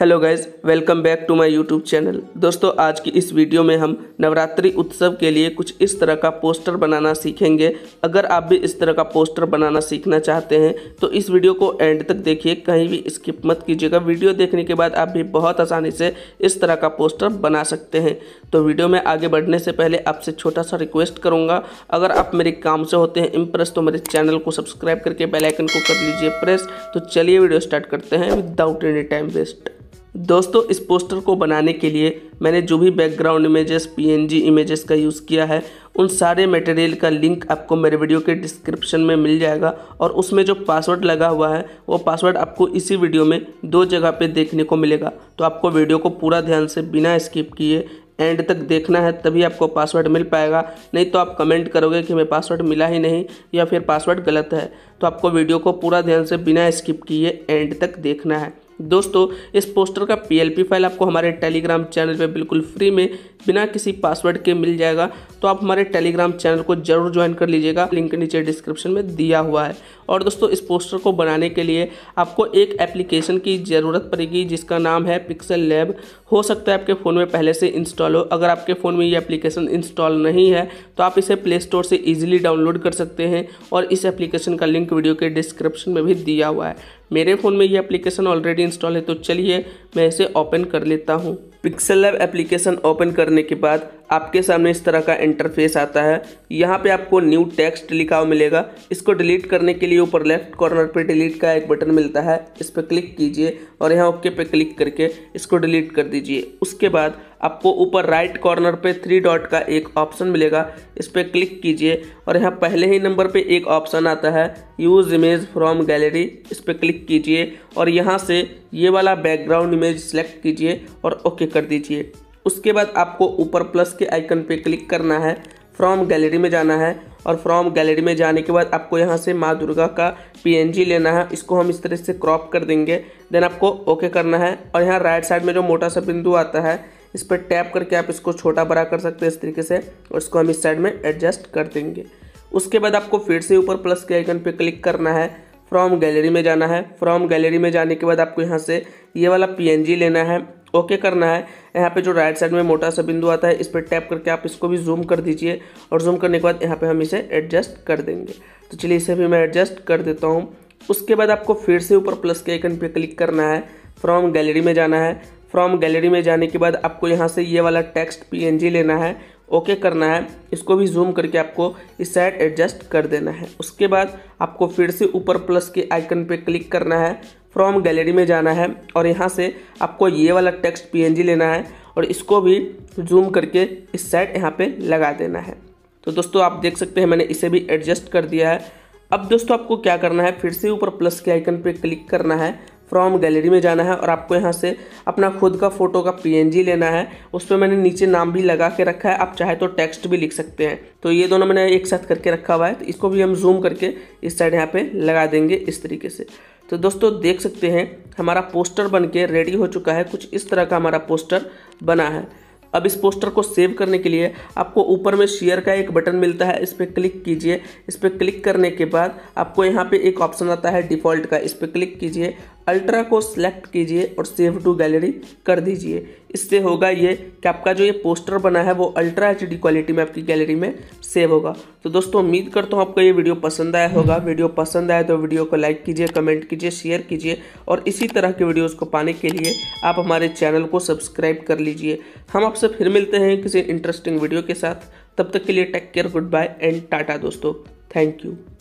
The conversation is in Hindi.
hello guys welcome back to my YouTube channel दोस्तों आज की इस वीडियो में हम नवरात्रि उत्सव के लिए कुछ इस तरह का पोस्टर बनाना सीखेंगे अगर आप भी इस तरह का पोस्टर बनाना सीखना चाहते हैं तो इस वीडियो को एंड तक देखिए कहीं भी स्किप मत कीजिएगा वीडियो देखने के बाद आप भी बहुत आसानी से इस तरह का पोस्टर बना सकते हैं तो वीडियो में आगे बढ़ने से पहले आपसे छोटा सा रिक्वेस्ट करूँगा अगर आप मेरे काम से होते हैं इम्प्रेस तो मेरे चैनल को सब्सक्राइब करके बेलाइकन को कर लीजिए प्रेस तो चलिए वीडियो स्टार्ट करते हैं विदाउट एनी टाइम वेस्ट दोस्तों इस पोस्टर को बनाने के लिए मैंने जो भी बैकग्राउंड इमेजेस पीएनजी इमेजेस का यूज़ किया है उन सारे मटेरियल का लिंक आपको मेरे वीडियो के डिस्क्रिप्शन में मिल जाएगा और उसमें जो पासवर्ड लगा हुआ है वो पासवर्ड आपको इसी वीडियो में दो जगह पे देखने को मिलेगा तो आपको वीडियो को पूरा ध्यान से बिना स्किप किए एंड तक देखना है तभी आपको पासवर्ड मिल पाएगा नहीं तो आप कमेंट करोगे कि मैं पासवर्ड मिला ही नहीं या फिर पासवर्ड गलत है तो आपको वीडियो को पूरा ध्यान से बिना स्किप किए एंड तक देखना है दोस्तों इस पोस्टर का पी फाइल आपको हमारे टेलीग्राम चैनल पर बिल्कुल फ्री में बिना किसी पासवर्ड के मिल जाएगा तो आप हमारे टेलीग्राम चैनल को जरूर ज्वाइन कर लीजिएगा लिंक नीचे डिस्क्रिप्शन में दिया हुआ है और दोस्तों इस पोस्टर को बनाने के लिए आपको एक एप्लीकेशन की ज़रूरत पड़ेगी जिसका नाम है पिक्सल लैब हो सकता है आपके फ़ोन में पहले से इंस्टॉल हो अगर आपके फ़ोन में ये एप्लीकेशन इंस्टॉल नहीं है तो आप इसे प्ले स्टोर से ईजिली डाउनलोड कर सकते हैं और इस एप्लीकेशन का लिंक वीडियो के डिस्क्रिप्शन में भी दिया हुआ है मेरे फ़ोन में ये एप्लीकेशन ऑलरेडी इंस्टॉल है तो चलिए मैं इसे ओपन कर लेता हूँ पिक्सल लैब एप्लीकेशन ओपन करने के बाद आपके सामने इस तरह का इंटरफेस आता है यहाँ पे आपको न्यू टेक्स्ट लिखा हुआ मिलेगा इसको डिलीट करने के लिए ऊपर लेफ्ट कॉर्नर पे डिलीट का एक बटन मिलता है इस पर क्लिक कीजिए और यहाँ ओके पे क्लिक करके इसको डिलीट कर दीजिए उसके बाद आपको ऊपर राइट कॉर्नर पे थ्री डॉट का एक ऑप्शन मिलेगा इस पर क्लिक कीजिए और यहाँ पहले ही नंबर पे एक ऑप्शन आता है यूज़ इमेज फ्रॉम गैलरी इस पर क्लिक कीजिए और यहाँ से ये वाला बैकग्राउंड इमेज सेलेक्ट कीजिए और ओके कर दीजिए उसके बाद आपको ऊपर प्लस के आइकन पे क्लिक करना है फ्रॉम गैलरी में जाना है और फ्रॉम गैलरी में जाने के बाद आपको यहाँ से माँ दुर्गा का पीएनजी लेना है इसको हम इस तरह से क्रॉप कर देंगे देन आपको ओके करना है और यहाँ राइट साइड में जो मोटा सा बिंदु आता है इस पर टैप करके आप इसको छोटा बड़ा कर सकते हैं इस तरीके से और इसको हम इस साइड में एडजस्ट कर देंगे उसके बाद आपको फिर से ऊपर प्लस के आइकन पर क्लिक करना है फ्रॉम गैलरी में जाना है फ्रॉम गैलरी में जाने के बाद आपको यहाँ से ये वाला पी लेना है ओके करना है यहाँ पे जो राइट साइड में मोटा सा बिंदु आता है इस पर टैप करके आप इसको भी जूम कर दीजिए और जूम करने के बाद यहाँ पे हम इसे एडजस्ट कर देंगे तो चलिए इसे भी मैं एडजस्ट कर देता हूँ उसके बाद आपको फिर से ऊपर प्लस के आइकन पे क्लिक करना है फ्रॉम गैलरी में जाना है फ्रॉम गैलरी में जाने के बाद आपको यहाँ से ये वाला टेक्स्ट पी लेना है ओके okay करना है इसको भी जूम करके आपको इस साइड एडजस्ट कर देना है उसके बाद आपको फिर से ऊपर प्लस के आइकन पे क्लिक करना है फ्रॉम गैलरी में जाना है और यहाँ से आपको ये वाला टेक्स्ट पी लेना है और इसको भी जूम करके इस साइड यहाँ पे लगा देना है तो दोस्तों आप देख सकते हैं मैंने इसे भी एडजस्ट कर दिया है अब दोस्तों आपको क्या करना है फिर से ऊपर प्लस के आइकन पे क्लिक करना है फ्रॉम गैलरी में जाना है और आपको यहाँ से अपना खुद का फ़ोटो का पीएनजी लेना है उस पर मैंने नीचे नाम भी लगा के रखा है आप चाहे तो टेक्स्ट भी लिख सकते हैं तो ये दोनों मैंने एक साथ करके रखा हुआ है तो इसको भी हम जूम करके इस साइड यहाँ पर लगा देंगे इस तरीके से तो दोस्तों देख सकते हैं हमारा पोस्टर बन के रेडी हो चुका है कुछ इस तरह का हमारा पोस्टर बना है अब इस पोस्टर को सेव करने के लिए आपको ऊपर में शेयर का एक बटन मिलता है इस पर क्लिक कीजिए इस पर क्लिक करने के बाद आपको यहाँ पे एक ऑप्शन आता है डिफ़ॉल्ट का इस पर क्लिक कीजिए अल्ट्रा को सिलेक्ट कीजिए और सेव टू गैलरी कर दीजिए इससे होगा ये कि आपका जो ये पोस्टर बना है वो अल्ट्रा एच क्वालिटी में आपकी गैलरी में सेव होगा तो दोस्तों उम्मीद करता हूँ आपको ये वीडियो पसंद आया होगा वीडियो पसंद आया तो वीडियो को लाइक कीजिए कमेंट कीजिए शेयर कीजिए और इसी तरह के वीडियोज़ को पाने के लिए आप हमारे चैनल को सब्सक्राइब कर लीजिए हम आपसे फिर मिलते हैं किसी इंटरेस्टिंग वीडियो के साथ तब तक के लिए take care good bye and tata दोस्तों थैंक यू